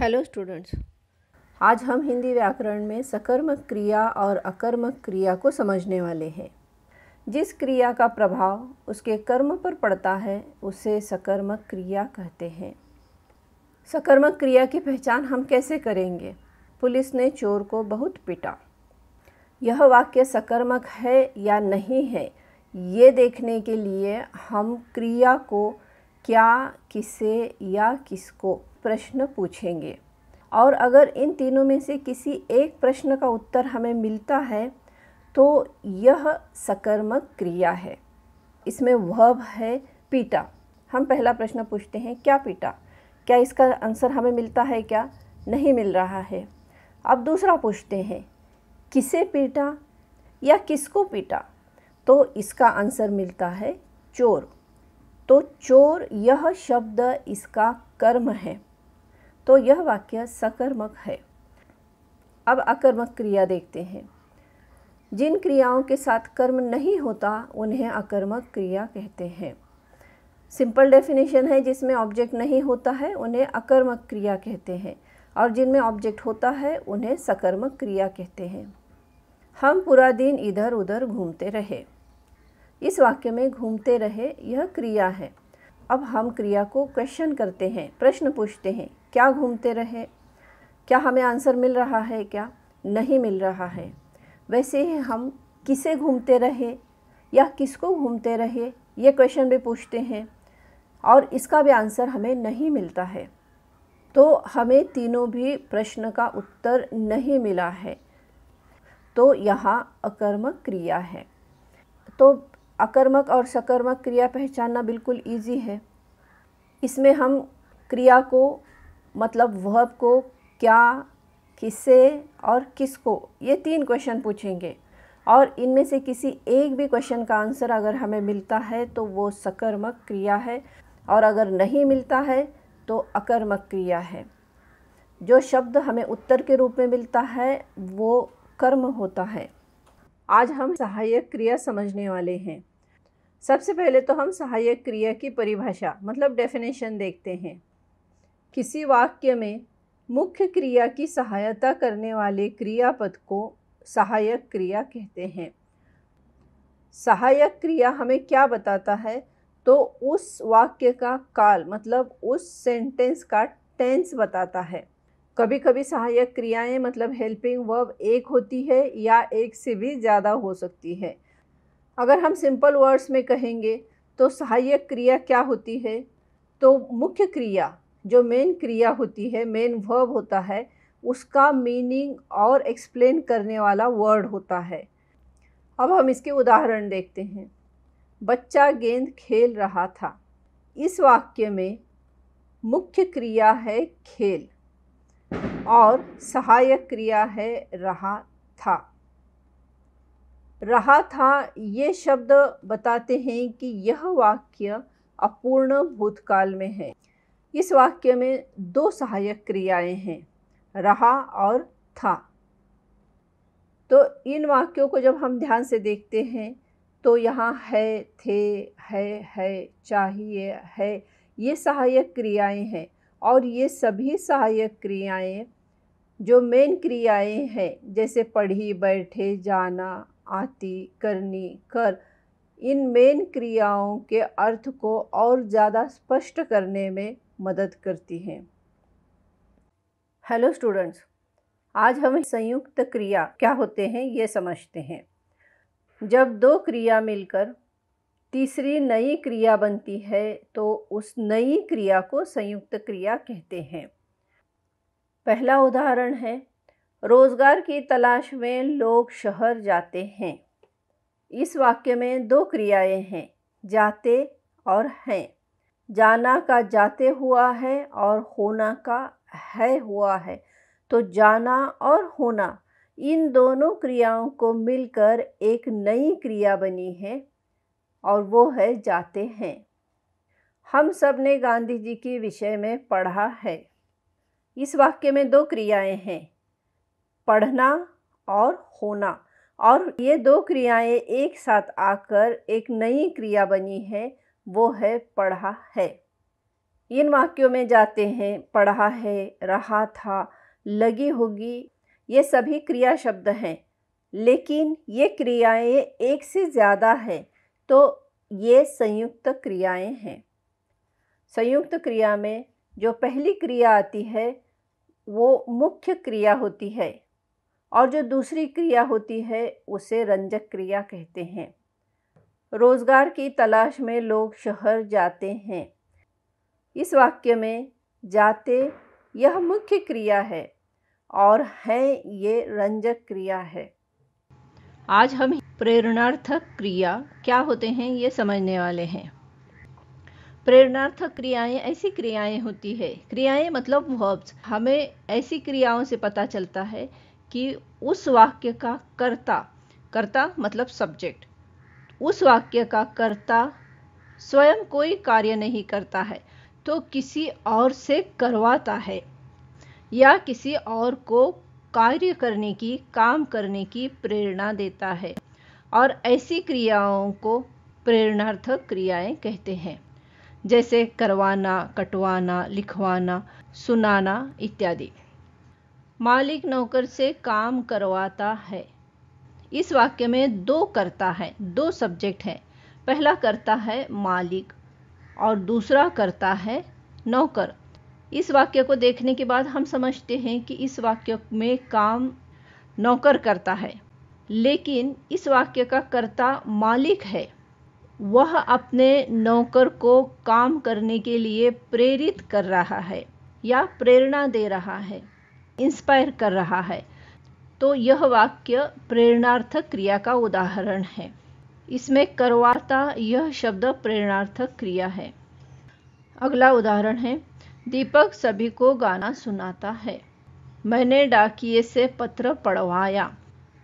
hello students आज हम हिंदी व्याकरण में सकर्मक क्रिया और अकर्मक क्रिया को समझने वाले हैं जिस क्रिया का प्रभाव उसके कर्म पर पड़ता है उसे सकर्मक क्रिया कहते हैं सकर्मक क्रिया की पहचान हम कैसे करेंगे पुलिस ने चोर को बहुत पिटा यह वाक्य सकर्मक है या नहीं है ये देखने के लिए हम क्रिया को क्या किसे या किसको प्रश्न पूछेंगे और अगर इन तीनों में से किसी एक प्रश्न का उत्तर हमें मिलता है तो यह सकर्मक क्रिया है इसमें वर्ब है पीटा हम पहला प्रश्न पूछते हैं क्या पीटा क्या इसका आंसर हमें मिलता है क्या नहीं मिल रहा है अब दूसरा पूछते हैं किसे पीटा या किसको पीटा तो इसका आंसर मिलता है चोर तो चोर यह शब्द इसका कर्म है तो यह वाक्य सकर्मक है अब अकर्मक क्रिया देखते हैं जिन क्रियाओं के साथ कर्म नहीं होता उन्हें अकर्मक क्रिया कहते हैं सिंपल डेफिनेशन है जिसमें ऑब्जेक्ट नहीं होता है उन्हें अकर्मक क्रिया कहते हैं और जिनमें ऑब्जेक्ट होता है उन्हें सकर्मक क्रिया कहते हैं हम पूरा दिन इधर उधर घूमते रहे इस वाक्य में घूमते रहे यह क्रिया है अब हम क्रिया को क्वेश्चन करते हैं प्रश्न पूछते हैं क्या घूमते रहे क्या हमें आंसर मिल रहा है क्या नहीं मिल रहा है वैसे ही हम किसे घूमते रहे या किसको घूमते रहे ये क्वेश्चन भी पूछते हैं और इसका भी आंसर हमें नहीं मिलता है तो हमें तीनों भी प्रश्न का उत्तर नहीं मिला है तो यहाँ अकर्मक क्रिया है तो अकर्मक और सकर्मक क्रिया पहचानना बिल्कुल इजी है इसमें हम क्रिया को मतलब वर्ब को क्या किसे और किसको ये तीन क्वेश्चन पूछेंगे और इनमें से किसी एक भी क्वेश्चन का आंसर अगर हमें मिलता है तो वो सकर्मक क्रिया है और अगर नहीं मिलता है तो अकर्मक क्रिया है जो शब्द हमें उत्तर के रूप में मिलता है वो कर्म होता है आज हम सहायक क्रिया समझने वाले हैं सबसे पहले तो हम सहायक क्रिया की परिभाषा मतलब डेफिनेशन देखते हैं किसी वाक्य में मुख्य क्रिया की सहायता करने वाले क्रियापद को सहायक क्रिया कहते हैं सहायक क्रिया हमें क्या बताता है तो उस वाक्य का काल मतलब उस सेंटेंस का टेंस बताता है कभी कभी सहायक क्रियाएं मतलब हेल्पिंग वर्ब एक होती है या एक से भी ज़्यादा हो सकती है अगर हम सिंपल वर्ड्स में कहेंगे तो सहायक क्रिया क्या होती है तो मुख्य क्रिया जो मेन क्रिया होती है मेन वर्ब होता है उसका मीनिंग और एक्सप्लेन करने वाला वर्ड होता है अब हम इसके उदाहरण देखते हैं बच्चा गेंद खेल रहा था इस वाक्य में मुख्य क्रिया है खेल और सहायक क्रिया है रहा था रहा था ये शब्द बताते हैं कि यह वाक्य अपूर्ण भूतकाल में है इस वाक्य में दो सहायक क्रियाएं हैं रहा और था तो इन वाक्यों को जब हम ध्यान से देखते हैं तो यहाँ है थे है है चाहिए है ये सहायक क्रियाएं हैं और ये सभी सहायक क्रियाएं जो मेन क्रियाएं हैं जैसे पढ़ी बैठे जाना आती करनी कर इन मेन क्रियाओं के अर्थ को और ज़्यादा स्पष्ट करने में मदद करती है हेलो स्टूडेंट्स आज हम संयुक्त क्रिया क्या होते हैं ये समझते हैं जब दो क्रिया मिलकर तीसरी नई क्रिया बनती है तो उस नई क्रिया को संयुक्त क्रिया कहते हैं पहला उदाहरण है रोज़गार की तलाश में लोग शहर जाते हैं इस वाक्य में दो क्रियाएं हैं जाते और हैं जाना का जाते हुआ है और होना का है हुआ है तो जाना और होना इन दोनों क्रियाओं को मिलकर एक नई क्रिया बनी है और वो है जाते हैं हम सब ने गांधी जी के विषय में पढ़ा है इस वाक्य में दो क्रियाएं हैं पढ़ना और होना और ये दो क्रियाएं एक साथ आकर एक नई क्रिया बनी है वो है पढ़ा है इन वाक्यों में जाते हैं पढ़ा है रहा था लगी होगी ये सभी क्रिया शब्द हैं लेकिन ये क्रियाएं एक से ज़्यादा है तो ये संयुक्त क्रियाएं हैं संयुक्त क्रिया में जो पहली क्रिया आती है वो मुख्य क्रिया होती है और जो दूसरी क्रिया होती है उसे रंजक क्रिया कहते हैं रोज़गार की तलाश में लोग शहर जाते हैं इस वाक्य में जाते यह मुख्य क्रिया है और है ये रंजक क्रिया है आज हम प्रेरणार्थक क्रिया क्या होते हैं ये समझने वाले हैं प्रेरणार्थक क्रियाएं ऐसी क्रियाएं होती है क्रियाएं मतलब वर्ब्स हमें ऐसी क्रियाओं से पता चलता है कि उस वाक्य का कर्ता कर्ता मतलब सब्जेक्ट उस वाक्य का कर्ता स्वयं कोई कार्य नहीं करता है तो किसी और से करवाता है या किसी और को कार्य करने की काम करने की प्रेरणा देता है और ऐसी क्रियाओं को प्रेरणार्थक क्रियाएं कहते हैं जैसे करवाना कटवाना लिखवाना सुनाना इत्यादि मालिक नौकर से काम करवाता है इस वाक्य में दो करता है दो सब्जेक्ट हैं पहला करता है मालिक और दूसरा करता है नौकर इस वाक्य को देखने के बाद हम समझते हैं कि इस वाक्य में काम नौकर करता है लेकिन इस वाक्य का कर्ता मालिक है वह अपने नौकर को काम करने के लिए प्रेरित कर रहा है या प्रेरणा दे रहा है इंस्पायर कर रहा है तो यह वाक्य प्रेरणार्थक क्रिया का उदाहरण है इसमें करवाता यह शब्द प्रेरणार्थक क्रिया है अगला उदाहरण है दीपक सभी को गाना सुनाता है मैंने डाकिए से पत्र पढ़वाया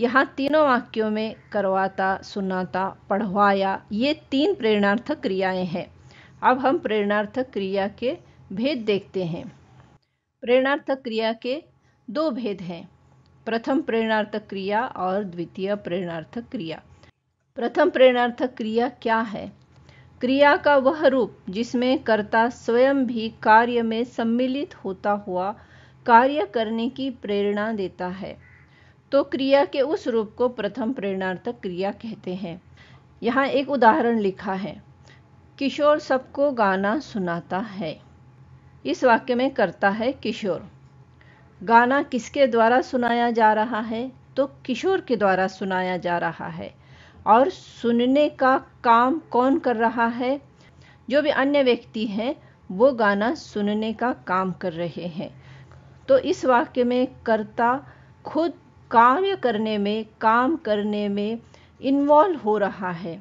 यहाँ तीनों वाक्यों में करवाता सुनाता पढ़वाया ये तीन प्रेरणार्थक क्रियाएं हैं अब हम प्रेरणार्थक क्रिया के भेद देखते हैं प्रेरणार्थक क्रिया के दो भेद हैं प्रथम प्रेरणार्थक क्रिया और द्वितीय प्रेरणार्थक क्रिया प्रथम प्रेरणार्थक क्रिया क्या है क्रिया का वह रूप जिसमें कर्ता स्वयं भी कार्य में सम्मिलित होता हुआ कार्य करने की प्रेरणा देता है तो क्रिया के उस रूप को प्रथम प्रेरणार्थक क्रिया कहते हैं यहाँ एक उदाहरण लिखा है किशोर सबको गाना सुनाता है इस वाक्य में करता है किशोर गाना किसके द्वारा सुनाया जा रहा है तो किशोर के द्वारा सुनाया जा रहा है और सुनने का काम कौन कर रहा है जो भी अन्य व्यक्ति हैं वो गाना सुनने का काम कर रहे हैं तो इस वाक्य में कर्ता खुद कार्य करने में काम करने में इन्वॉल्व हो रहा है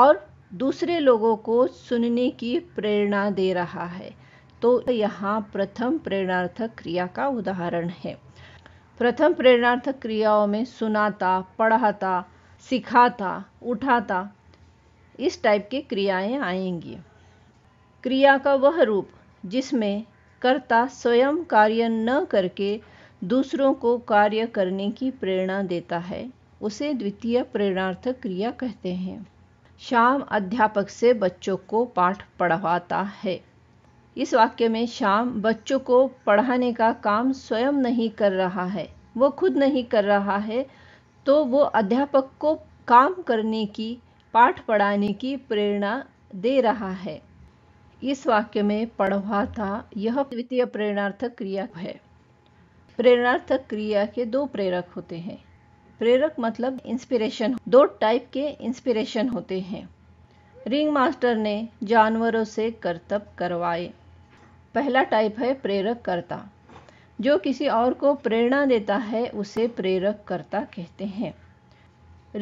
और दूसरे लोगों को सुनने की प्रेरणा दे रहा है तो यहाँ प्रथम प्रेरणार्थक क्रिया का उदाहरण है प्रथम प्रेरणार्थक क्रियाओं में सुनाता पढ़ाता सिखाता उठाता इस टाइप की क्रियाएं आएंगी क्रिया का वह रूप जिसमें कर्ता स्वयं कार्य न करके दूसरों को कार्य करने की प्रेरणा देता है उसे द्वितीय प्रेरणार्थक क्रिया कहते हैं शाम अध्यापक से बच्चों को पाठ पढ़वाता है इस वाक्य में श्याम बच्चों को पढ़ाने का काम स्वयं नहीं कर रहा है वो खुद नहीं कर रहा है तो वो अध्यापक को काम करने की पाठ पढ़ाने की प्रेरणा दे रहा है इस वाक्य में पढ़वाता यह द्वितीय प्रेरणार्थक क्रिया है प्रेरणार्थक क्रिया के दो प्रेरक होते हैं प्रेरक मतलब इंस्पिरेशन दो टाइप के इंस्पिरेशन होते हैं रिंग मास्टर ने जानवरों से करतब करवाए पहला टाइप है प्रेरक कर्ता जो किसी और को प्रेरणा देता है उसे प्रेरक कर्ता कहते हैं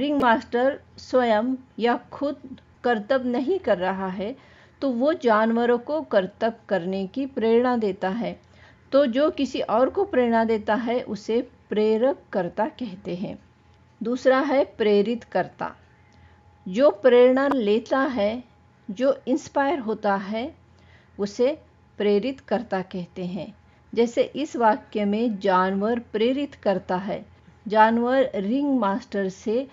रिंग मास्टर स्वयं या खुद कर्तव्य नहीं कर रहा है तो वो जानवरों को कर्तव्य करने की प्रेरणा देता है तो जो किसी और को प्रेरणा देता है उसे प्रेरक कर्ता कहते हैं दूसरा है प्रेरित कर्ता जो प्रेरणा लेता है जो इंस्पायर होता है उसे प्रेरित करता कहते हैं जैसे इस वाक्य में जानवर प्रेरित करता है जानवर रिंग मास्टर से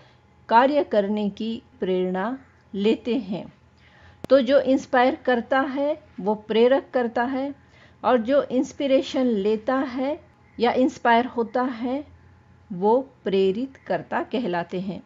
कार्य करने की प्रेरणा लेते हैं तो जो इंस्पायर करता है वो प्रेरक करता है और जो इंस्पिरेशन लेता है या इंस्पायर होता है वो प्रेरित करता कहलाते हैं